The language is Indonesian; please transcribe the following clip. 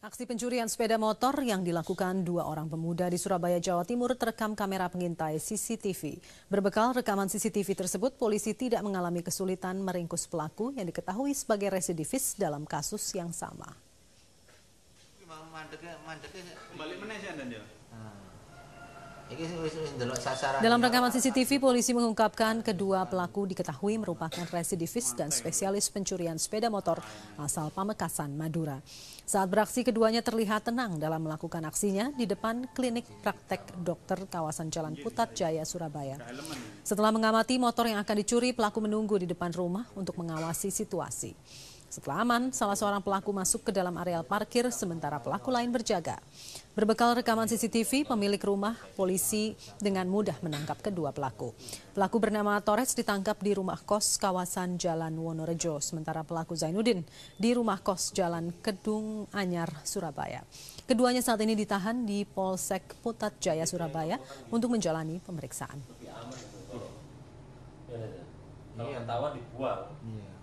Aksi pencurian sepeda motor yang dilakukan dua orang pemuda di Surabaya, Jawa Timur terekam kamera pengintai CCTV. Berbekal rekaman CCTV tersebut, polisi tidak mengalami kesulitan meringkus pelaku yang diketahui sebagai residivis dalam kasus yang sama. Dalam rekaman CCTV, polisi mengungkapkan kedua pelaku diketahui merupakan residivis dan spesialis pencurian sepeda motor asal Pamekasan, Madura. Saat beraksi, keduanya terlihat tenang dalam melakukan aksinya di depan klinik praktek dokter kawasan Jalan Putat Jaya, Surabaya. Setelah mengamati motor yang akan dicuri, pelaku menunggu di depan rumah untuk mengawasi situasi. Setelah aman, salah seorang pelaku masuk ke dalam areal parkir sementara pelaku lain berjaga. Berbekal rekaman CCTV pemilik rumah, polisi dengan mudah menangkap kedua pelaku. Pelaku bernama Torres ditangkap di rumah kos kawasan Jalan Wonorejo, sementara pelaku Zainuddin di rumah kos Jalan Kedung Anyar, Surabaya. Keduanya saat ini ditahan di Polsek Putat Jaya, Surabaya untuk menjalani pemeriksaan. Ini yang dibuang. Iya.